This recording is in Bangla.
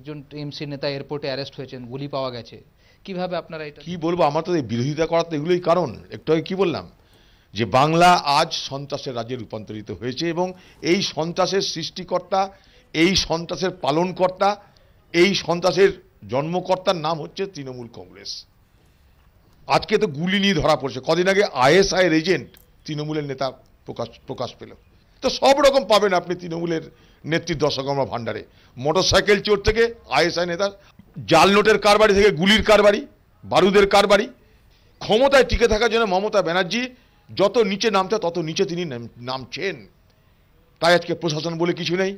একজন টিএমসি নেতা এয়ারপোর্টে অ্যারেস্ট হয়েছেন গুলি পাওয়া গেছে কিভাবে আপনারা এটা কি বলবো আমার তো এই বিরোধিতা করার তো এগুলোই কারণ একটু আগে বললাম যে বাংলা আজ সন্ত্রাসের রাজ্যে রূপান্তরিত হয়েছে এবং এই সন্ত্রাসের সৃষ্টিকর্তা এই সন্ত্রাসের পালনকর্তা এই সন্ত্রাসের জন্মকর্তার নাম হচ্ছে তৃণমূল কংগ্রেস আজকে তো গুলি নিয়ে ধরা পড়ছে কদিন আগে আইএসআই এজেন্ট তৃণমূলের নেতা প্রকাশ প্রকাশ পেল তো সব রকম পাবেন আপনি তৃণমূলের নেত্রী দর্শক আমরা ভাণ্ডারে মোটর সাইকেল চোর থেকে আইএসআই নেতা জাল নোটের কারবারি থেকে গুলির কারবারি বারুদের কারবারি ক্ষমতায় টিকে থাকার জন্য মমতা ব্যানার্জি যত নিচে নামতে তত নিচে তিনি নামছেন তাই আজকে প্রশাসন বলে কিছু নেই